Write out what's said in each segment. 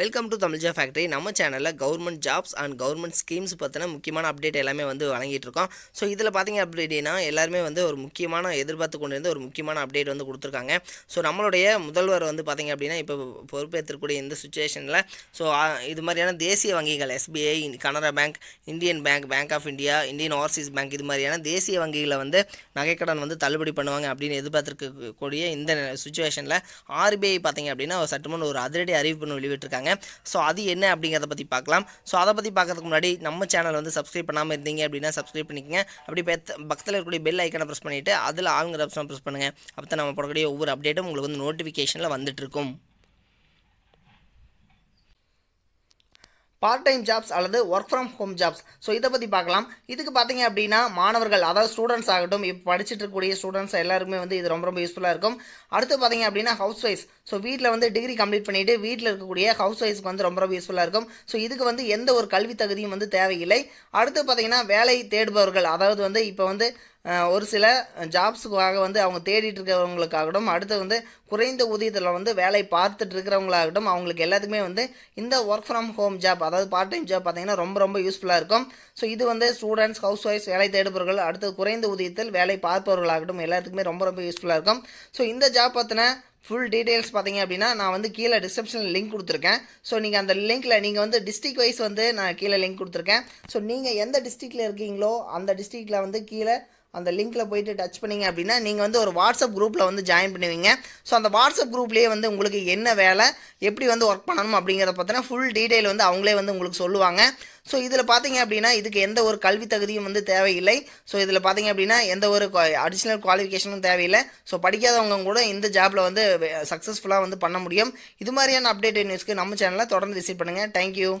welcome to Tamil job factory நம்ம சேனலில் government jobs and government schemes பற்றின முக்கியமான அப்டேட் எல்லாமே வந்து வழங்கிட்டு இருக்கோம் ஸோ இதில் பார்த்தீங்க அப்படின்னா எல்லாருமே வந்து ஒரு முக்கியமான எதிர்பார்த்து கொண்டு வந்து ஒரு முக்கியமான அப்டேட் வந்து கொடுத்துருக்காங்க ஸோ நம்மளுடைய முதல்வர் வந்து பார்த்தீங்க அப்படின்னா இப்போ பொறுப்பேற்றக்கூடிய இந்த சுச்சுவேஷனில் ஸோ இது மாதிரியான தேசிய வங்கிகள் SBI Canara bank Indian bank bank of India Indian overseas bank இது மாதிரியான தேசிய வங்கிகளை வந்து நகைக்கடன் வந்து தள்ளுபடி பண்ணுவாங்க அப்படின்னு எதிர்பார்த்துருக்கக்கூடிய இந்த சுச்சுவேஷனில் ஆர்பிஐ பார்த்தீங்க அப்படின்னா சட்டமன்ற ஒரு அதிரடி அறிவிப்புன்னு வெளியிட்டிருக்காங்க ஸோ அது என்ன அப்படிங்கிறத பற்றி பார்க்கலாம் ஸோ அதை பற்றி பார்க்கறதுக்கு முன்னாடி நம்ம சேனல் வந்து சப்ஸ்கிரைப் பண்ணாமல் இருந்தீங்க அப்படின்னா சப்ஸ்கிரைப் பண்ணிக்கங்க அப்படி பக்கத்தில் இருக்கக்கூடிய பெல் ஐக்கனை ப்ரெஸ் பண்ணிவிட்டு அதில் ஆளுங்கிற ஆப்ஷன் ப்ரெஸ் பண்ணுங்கள் அப்போ தான் நம்ம போடக்கூடிய ஒவ்வொரு அப்டேட்டும் உங்களுக்கு வந்து நோட்டிஃபிகேஷனில் வந்துட்டு இருக்கும் பார்ட் டைம் ஜாப்ஸ் அல்லது work from home jobs so இதை பற்றி பார்க்கலாம் இதுக்கு பார்த்தீங்க அப்படின்னா மாணவர்கள் அதாவது ஸ்டூடெண்ட்ஸ் ஆகட்டும் இப்போ படிச்சுட்டு இருக்கக்கூடிய ஸ்டூடெண்ட்ஸ் எல்லாருமே வந்து இது ரொம்ப ரொம்ப யூஸ்ஃபுல்லாக இருக்கும் அடுத்து பார்த்தீங்க அப்படின்னா ஹவுஸ் ஒய்ஃப் ஸோ வீட்டில் வந்து டிகிரி கம்ப்ளீட் பண்ணிவிட்டு வீட்டில் இருக்கக்கூடிய ஹவுஸ் ஒய்ஃப்க்கு வந்து ரொம்ப ரொம்ப யூஸ்ஃபுல்லாக இருக்கும் ஸோ இதுக்கு வந்து எந்த ஒரு கல்வி தகுதியும் வந்து தேவையில்லை அடுத்து பார்த்தீங்கன்னா வேலை தேடுபவர்கள் அதாவது வந்து இப்போ வந்து ஒரு சில ஜாப்ஸுக்காக வந்து அவங்க தேடிட்டு இருக்கிறவங்களுக்காகட்டும் அடுத்து வந்து குறைந்த ஊதியத்தில் வந்து வேலை பார்த்துட்டு இருக்கிறவங்களாகட்டும் அவங்களுக்கு எல்லாத்துக்குமே வந்து இந்த ஒர்க் ஃப்ரம் ஹோம் ஜாப் அதாவது பார்ட் டைம் ஜாப் பார்த்திங்கன்னா ரொம்ப ரொம்ப யூஸ்ஃபுல்லாக இருக்கும் ஸோ இது வந்து ஸ்டூடெண்ட்ஸ் ஹவுஸ் ஒய்ஃப்ஸ் வேலை தேடுபவர்கள் அடுத்து குறைந்த ஊதியத்தில் வேலை பார்ப்பவர்களாகட்டும் எல்லாத்துக்குமே ரொம்ப ரொம்ப யூஸ்ஃபுல்லாக இருக்கும் ஸோ இந்த ஜாப் பார்த்தினா ஃபுல் டீட்டெயில்ஸ் பார்த்தீங்க அப்படின்னா நான் வந்து கீழே டிஸ்கிரிப்ஷனில் லிங்க் கொடுத்துருக்கேன் ஸோ நீங்கள் அந்த லிங்க்கில் நீங்கள் வந்து டிஸ்ட்ரிக் வைஸ் வந்து நான் கீழே லிங்க் கொடுத்துருக்கேன் ஸோ நீங்கள் எந்த டிஸ்ட்ரிக்டில் இருக்கீங்களோ அந்த டிஸ்ட்ரிக்டில் வந்து கீழே அந்த லிங்க்கில் போயிட்டு டச் பண்ணிங்க அப்படின்னா நீங்கள் வந்து ஒரு வாட்ஸ்அப் குரூப்பில் வந்து ஜாயின் பண்ணுவீங்க ஸோ அந்த வாட்ஸ்அப் குரூப்லேயே வந்து உங்களுக்கு என்ன வேலை எப்படி வந்து ஒர்க் பண்ணணும் அப்படிங்கிறத பார்த்தீங்கன்னா ஃபுல் டீட்டெயில் வந்து அவங்களே வந்து உங்களுக்கு சொல்லுவாங்க ஸோ இதில் பார்த்தீங்க அப்படின்னா இதுக்கு எந்த ஒரு கல்வி தகுதியும் வந்து தேவையில்லை ஸோ இதில் பார்த்தீங்க அப்படின்னா எந்த ஒரு அடிஷ்னல் குவாலிஃபிகேஷனும் தேவையில்லை ஸோ படிக்காதவங்க கூட இந்த ஜாப்பில் வந்து சக்ஸஸ்ஃபுல்லாக வந்து பண்ண முடியும் இது மாதிரியான அப்டேட் நியூஸ்க்கு நம்ம சேனலை தொடர்ந்து விசிட் பண்ணுங்கள் தேங்க்யூ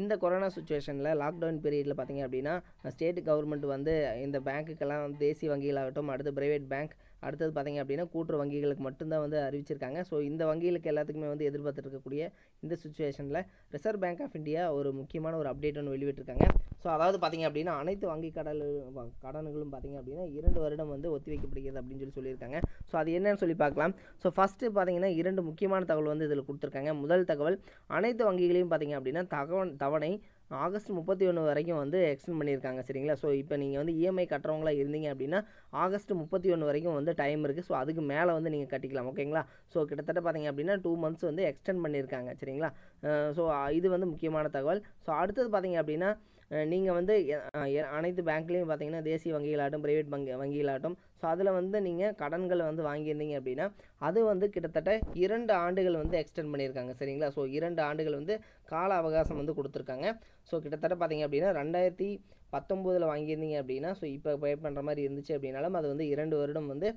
இந்த கொரோனா சுச்சுவேஷனில் லாக்டவுன் பீரியடில் பார்த்திங்க அப்படின்னா ஸ்டேட் கவர்மெண்ட் வந்து இந்த பேங்க்குக்கெல்லாம் தேசிய வங்கிகளாகட்டும் அடுத்து ப்ரைவேட் பேங்க் அடுத்தது பார்த்திங்க அப்படின்னா கூட்டுற வங்கிகளுக்கு மட்டும்தான் வந்து அறிவிச்சிருக்காங்க ஸோ இந்த வங்கிகளுக்கு எல்லாத்துக்குமே வந்து எதிர்பார்த்துருக்கக்கூடிய இந்த சுச்சுவேஷனில் ரிசர்வ் பேங்க் ஆஃப் இந்தியா ஒரு முக்கியமான ஒரு அப்டேட் ஒன்று வெளியிட்டிருக்காங்க ஸோ அதாவது பார்த்திங்க அப்படின்னா அனைத்து வங்கி கடல் கடன்களும் பார்த்திங்க அப்படின்னா இரண்டு வருடம் வந்து ஒத்தி வைக்கப்படுகிறது அப்படின்னு சொல்லி சொல்லியிருக்காங்க ஸோ அது என்னன்னு சொல்லி பார்க்கலாம் ஸோ ஃபஸ்ட்டு பார்த்திங்கன்னா இரண்டு முக்கியமான தகவல் வந்து இதில் கொடுத்துருக்காங்க முதல் தகவல் அனைத்து வங்கிகளையும் பார்த்திங்க அப்படின்னா தகவன் தவணை ஆகஸ்ட் முப்பத்தி ஒன்று வரைக்கும் வந்து எக்ஸ்டெண்ட் பண்ணியிருக்காங்க சரிங்களா ஸோ இப்போ நீங்கள் வந்து இஎம்ஐ e கட்டுறவங்களா இருந்தீங்க அப்படின்னா ஆகஸ்ட் முப்பத்தி ஒன்று வரைக்கும் வந்து டைம் இருக்குது ஸோ அதுக்கு மேலே வந்து நீங்கள் கட்டிக்கலாம் ஓகேங்களா ஸோ கிட்டத்தட்ட பார்த்தீங்க அப்படின்னா டூ மந்த்ஸ் வந்து எக்ஸ்டெண்ட் பண்ணியிருக்காங்க சரிங்களா ஸோ இது வந்து முக்கியமான தகவல் ஸோ அடுத்தது பார்த்தீங்க அப்படின்னா நீங்கள் வந்து அனைத்து பேங்க்லேயும் பார்த்தீங்கன்னா தேசிய வங்கிகளாகட்டும் ப்ரைவேட் வங்கி வங்கிகளாகட்டும் ஸோ அதில் வந்து நீங்கள் கடன்களை வந்து வாங்கியிருந்தீங்க அப்படின்னா அது வந்து கிட்டத்தட்ட இரண்டு ஆண்டுகள் வந்து எக்ஸ்டெண்ட் பண்ணியிருக்காங்க சரிங்களா ஸோ இரண்டு ஆண்டுகள் வந்து கால அவகாசம் வந்து கொடுத்துருக்காங்க ஸோ கிட்டத்தட்ட பார்த்தீங்க அப்படின்னா ரெண்டாயிரத்தி பத்தொம்போதில் வாங்கியிருந்தீங்க அப்படின்னா ஸோ இப்போ பே பண்ணுற மாதிரி இருந்துச்சு அப்படின்னாலும் அது வந்து இரண்டு வருடம் வந்து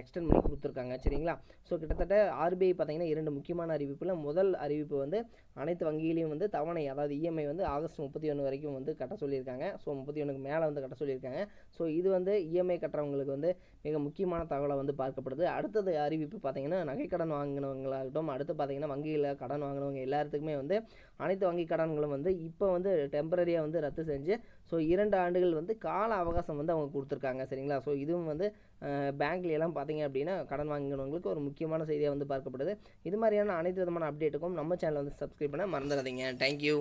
எக்ஸ்டெண்ட் பண்ணி கொடுத்துருக்காங்க சரிங்களா ஸோ கிட்டத்தட்ட ஆர்பிஐ பார்த்தீங்கன்னா இரண்டு முக்கியமான அறிவிப்பில் முதல் அறிவிப்பு வந்து அனைத்து வங்கியிலையும் வந்து தவணை அதாவது இஎம்ஐ e வந்து ஆகஸ்ட் முப்பத்தி ஒன்று வரைக்கும் வந்து கட்ட சொல்லியிருக்காங்க ஸோ முப்பத்தி ஒன்றுக்கு மேலே வந்து கட்ட சொல்லியிருக்காங்க ஸோ இது வந்து இஎம்ஐ e கட்டுறவங்களுக்கு வந்து மிக முக்கியமான தகவலை வந்து பார்க்கப்படுது அடுத்தது அறிவிப்பு பார்த்தீங்கன்னா கடன் வாங்கினவங்களாகட்டும் அடுத்து பார்த்தீங்கன்னா வங்கியில் கடன் வாங்கினவங்க எல்லாத்துக்குமே வந்து அனைத்து வங்கி கடன்களும் வந்து இப்போ வந்து டெம்பரரியாக வந்து ரத்து செஞ்சு ஸோ இரண்டு ஆண்டுகள் வந்து கால அவகாசம் வந்து அவங்க கொடுத்துருக்காங்க சரிங்களா ஸோ இதுவும் வந்து எல்லாம் பார்த்தீங்க அப்படின்னா கடன் வாங்கினவங்களுக்கு ஒரு முக்கியமான செய்தியாக வந்து பார்க்கப்படுது இது மாதிரியான அனைத்து விதமான அப்டேட்டுக்கும் நம்ம சேனல் வந்து சப்ஸ்கிரைப் பண்ண மறந்துடாதீங்க தேங்க்யூ